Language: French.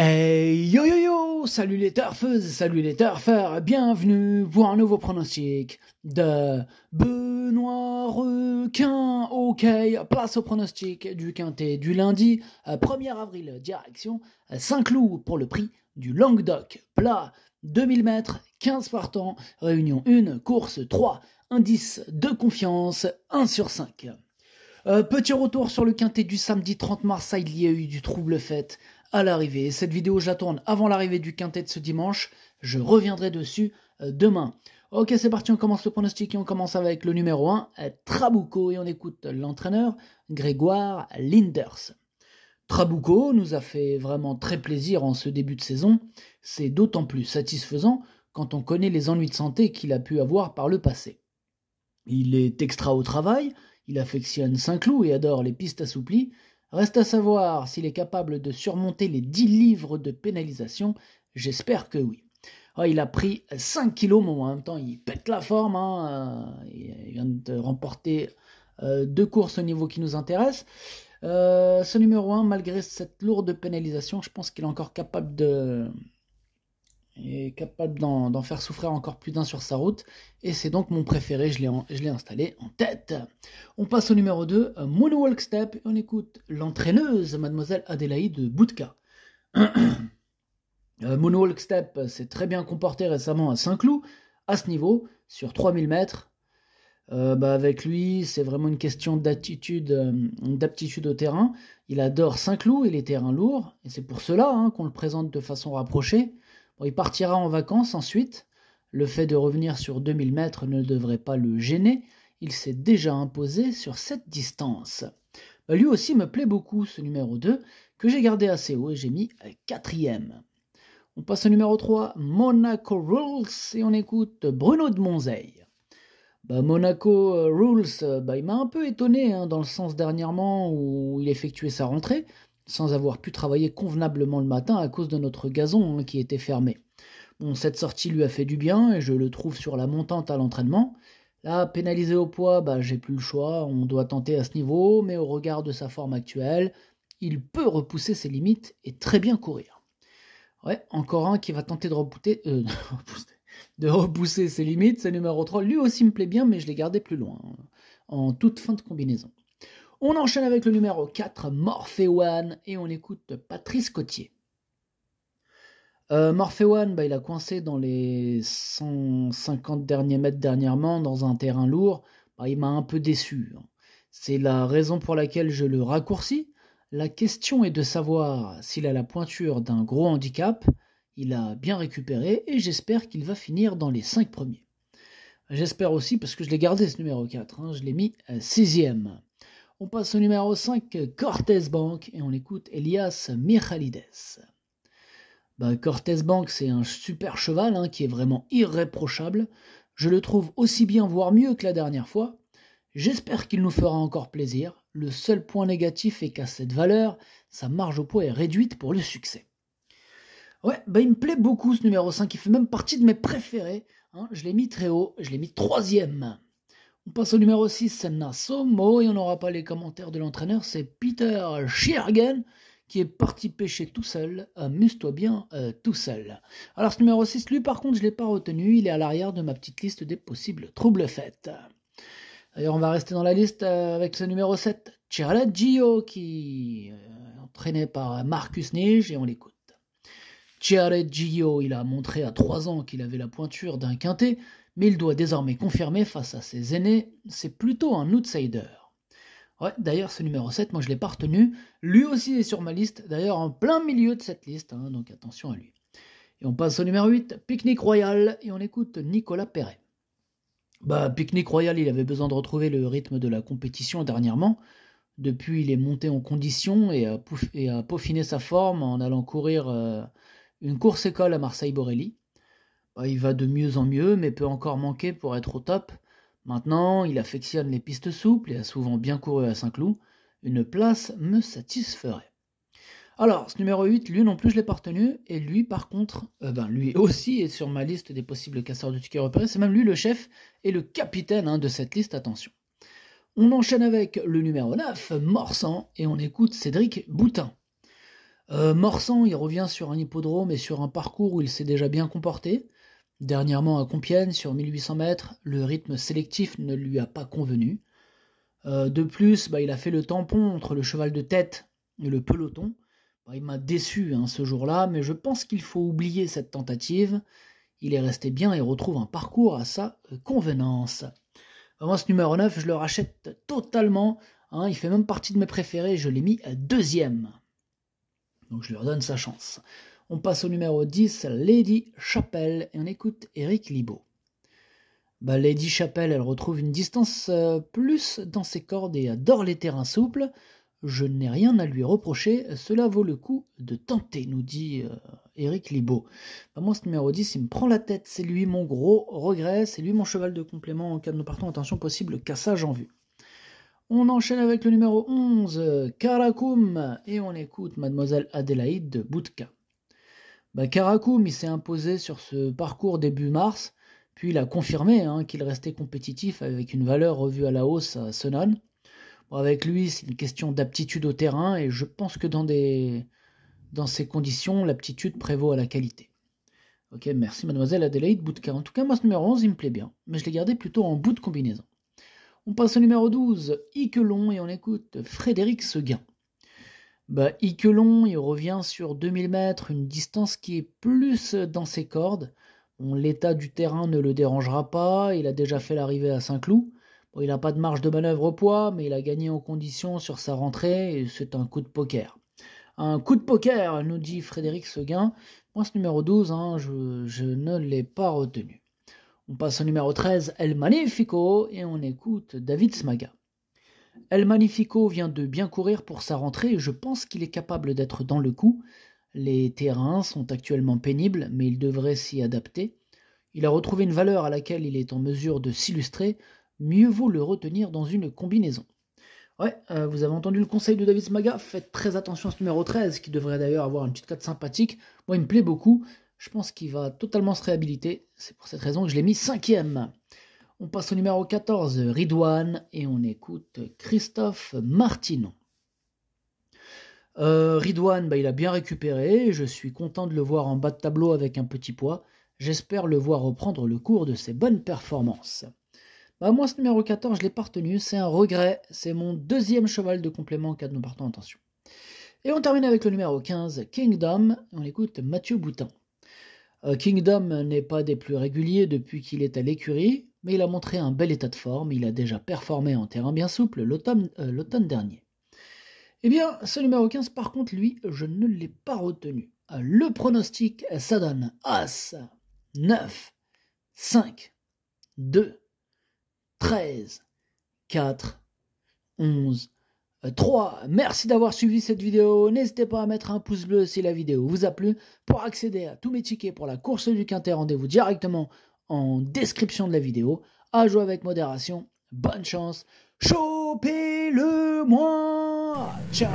Hey yo yo yo, salut les turfeuses salut les turfers, bienvenue pour un nouveau pronostic de Benoît Requin. Ok, place au pronostic du quintet du lundi 1er euh, avril, direction euh, Saint-Cloud pour le prix du Languedoc. Plat 2000 mètres, 15 partants, réunion 1, course 3, indice de confiance 1 sur 5. Euh, petit retour sur le quintet du samedi 30 mars, il y a eu du trouble fait à l'arrivée. Cette vidéo, j'attends avant l'arrivée du quintet de ce dimanche. Je reviendrai dessus euh, demain. Ok, c'est parti, on commence le pronostic et on commence avec le numéro 1, Trabuco, et on écoute l'entraîneur Grégoire Linders. Trabuco nous a fait vraiment très plaisir en ce début de saison. C'est d'autant plus satisfaisant quand on connaît les ennuis de santé qu'il a pu avoir par le passé. Il est extra au travail, il affectionne Saint-Cloud et adore les pistes assouplies, Reste à savoir s'il est capable de surmonter les 10 livres de pénalisation. J'espère que oui. Ah, il a pris 5 kilos, mais en même temps, il pète la forme. Hein. Il vient de remporter euh, deux courses au niveau qui nous intéresse. Euh, ce numéro 1, malgré cette lourde pénalisation, je pense qu'il est encore capable de, est capable d'en faire souffrir encore plus d'un sur sa route, et c'est donc mon préféré, je l'ai installé en tête. On passe au numéro 2, euh, mono Walkstep. on écoute l'entraîneuse, mademoiselle Adélaïde Boutka. Euh, mono Walkstep s'est très bien comporté récemment à Saint-Cloud, à ce niveau, sur 3000 mètres. Euh, bah avec lui, c'est vraiment une question d'attitude, d'aptitude au terrain. Il adore Saint-Cloud et les terrains lourds, et c'est pour cela hein, qu'on le présente de façon rapprochée il partira en vacances ensuite. Le fait de revenir sur 2000 mètres ne devrait pas le gêner. Il s'est déjà imposé sur cette distance. Bah, lui aussi me plaît beaucoup ce numéro 2 que j'ai gardé assez haut et j'ai mis quatrième. On passe au numéro 3, Monaco Rules, et on écoute Bruno de Monzeil. Bah, Monaco euh, Rules, euh, bah, il m'a un peu étonné hein, dans le sens dernièrement où il effectuait sa rentrée sans avoir pu travailler convenablement le matin à cause de notre gazon hein, qui était fermé. Bon, cette sortie lui a fait du bien et je le trouve sur la montante à l'entraînement. Là, pénalisé au poids, bah, j'ai plus le choix, on doit tenter à ce niveau, mais au regard de sa forme actuelle, il peut repousser ses limites et très bien courir. Ouais, encore un qui va tenter de euh, repousser, repousser ses limites, c'est numéro 3. Lui aussi me plaît bien, mais je l'ai gardé plus loin, en toute fin de combinaison. On enchaîne avec le numéro 4, Morphewan, et on écoute Patrice Cottier. Euh, Morphewan, bah, il a coincé dans les 150 derniers mètres dernièrement dans un terrain lourd. Bah, il m'a un peu déçu. Hein. C'est la raison pour laquelle je le raccourcis. La question est de savoir s'il a la pointure d'un gros handicap. Il a bien récupéré et j'espère qu'il va finir dans les 5 premiers. J'espère aussi parce que je l'ai gardé ce numéro 4. Hein, je l'ai mis 6ème. Euh, on passe au numéro 5, Cortez Bank, et on écoute Elias Mirhalides. Bah, Cortez Bank, c'est un super cheval hein, qui est vraiment irréprochable. Je le trouve aussi bien, voire mieux que la dernière fois. J'espère qu'il nous fera encore plaisir. Le seul point négatif est qu'à cette valeur, sa marge au poids est réduite pour le succès. Ouais, ben il me plaît beaucoup ce numéro 5, il fait même partie de mes préférés. Hein. je l'ai mis très haut, je l'ai mis troisième. On passe au numéro 6, Nassomo, et on n'aura pas les commentaires de l'entraîneur, c'est Peter Schiergen qui est parti pêcher tout seul, euh, amuse-toi bien euh, tout seul. Alors ce numéro 6, lui par contre, je ne l'ai pas retenu, il est à l'arrière de ma petite liste des possibles troubles faites. D'ailleurs, on va rester dans la liste euh, avec ce numéro 7, Gio, qui est entraîné par Marcus Nige, et on l'écoute. Gio, il a montré à 3 ans qu'il avait la pointure d'un quintet, mais il doit désormais confirmer face à ses aînés, c'est plutôt un outsider. Ouais, d'ailleurs, ce numéro 7, moi je ne l'ai pas retenu. Lui aussi est sur ma liste, d'ailleurs en plein milieu de cette liste, hein, donc attention à lui. Et on passe au numéro 8, pique Royal, et on écoute Nicolas Perret. Bah, pique Royal, il avait besoin de retrouver le rythme de la compétition dernièrement. Depuis, il est monté en condition et a, peaufiné sa forme en allant courir euh, une course école à Marseille-Borelli. Bah, il va de mieux en mieux, mais peut encore manquer pour être au top. Maintenant, il affectionne les pistes souples et a souvent bien couru à Saint-Cloud. Une place me satisferait. Alors, ce numéro 8, lui non plus, je l'ai pas retenu. Et lui, par contre, euh, ben, lui aussi est sur ma liste des possibles casseurs de tickets repéré. C'est même lui le chef et le capitaine hein, de cette liste, attention. On enchaîne avec le numéro 9, Morsan, et on écoute Cédric Boutin. Euh, Morsan, il revient sur un hippodrome et sur un parcours où il s'est déjà bien comporté. Dernièrement à Compiègne, sur 1800 mètres, le rythme sélectif ne lui a pas convenu. Euh, de plus, bah, il a fait le tampon entre le cheval de tête et le peloton. Bah, il m'a déçu hein, ce jour-là, mais je pense qu'il faut oublier cette tentative. Il est resté bien et retrouve un parcours à sa euh, convenance. Moi, ce numéro 9, je le rachète totalement. Hein, il fait même partie de mes préférés. Je l'ai mis à deuxième. Donc je lui redonne sa chance. On passe au numéro 10, Lady Chapelle, et on écoute Eric Libaud. Bah, Lady Chapelle, elle retrouve une distance euh, plus dans ses cordes et adore les terrains souples. Je n'ai rien à lui reprocher, cela vaut le coup de tenter, nous dit Eric euh, Libaud. Bah, moi, ce numéro 10, il me prend la tête, c'est lui mon gros regret, c'est lui mon cheval de complément en cas de nous partons, attention possible, cassage en vue. On enchaîne avec le numéro 11, Karakoum, et on écoute Mademoiselle Adélaïde de Boutka. Bah, Karakoum, il s'est imposé sur ce parcours début mars, puis il a confirmé hein, qu'il restait compétitif avec une valeur revue à la hausse à Sonan. Bon, avec lui, c'est une question d'aptitude au terrain et je pense que dans, des... dans ces conditions, l'aptitude prévaut à la qualité. Ok, merci mademoiselle Adélaïde Boutka. En tout cas, moi ce numéro 11, il me plaît bien, mais je l'ai gardé plutôt en bout de combinaison. On passe au numéro 12, Iquelon, et on écoute Frédéric Seguin. Bah, Iquelon, il revient sur 2000 mètres, une distance qui est plus dans ses cordes. Bon, L'état du terrain ne le dérangera pas, il a déjà fait l'arrivée à Saint-Cloud. Bon, il n'a pas de marge de manœuvre au poids, mais il a gagné en conditions sur sa rentrée et c'est un coup de poker. Un coup de poker, nous dit Frédéric Seguin. Moi, ce numéro 12, hein, je, je ne l'ai pas retenu. On passe au numéro 13, El Magnifico, et on écoute David Smaga. El Magnifico vient de bien courir pour sa rentrée et je pense qu'il est capable d'être dans le coup. Les terrains sont actuellement pénibles, mais il devrait s'y adapter. Il a retrouvé une valeur à laquelle il est en mesure de s'illustrer. Mieux vaut le retenir dans une combinaison. Ouais, euh, vous avez entendu le conseil de David Smaga, faites très attention à ce numéro 13, qui devrait d'ailleurs avoir une petite carte sympathique. Moi, il me plaît beaucoup. Je pense qu'il va totalement se réhabiliter. C'est pour cette raison que je l'ai mis cinquième. On passe au numéro 14, Ridouane, et on écoute Christophe Martinon. Euh, Ridouane, bah, il a bien récupéré, je suis content de le voir en bas de tableau avec un petit poids. J'espère le voir reprendre le cours de ses bonnes performances. Bah, moi, ce numéro 14, je l'ai pas retenu, c'est un regret, c'est mon deuxième cheval de complément en cas de non partant en Et on termine avec le numéro 15, Kingdom, on écoute Mathieu Boutin. Euh, Kingdom n'est pas des plus réguliers depuis qu'il est à l'écurie, mais il a montré un bel état de forme, il a déjà performé en terrain bien souple l'automne euh, dernier. Eh bien, ce numéro 15, par contre, lui, je ne l'ai pas retenu. Le pronostic, ça donne As, 9, 5, 2, 13, 4, 11, 3. Merci d'avoir suivi cette vidéo. N'hésitez pas à mettre un pouce bleu si la vidéo vous a plu. Pour accéder à tous mes tickets pour la course du Quintet, rendez-vous directement en description de la vidéo. À jouer avec modération. Bonne chance. Chopez-le-moi. Ciao.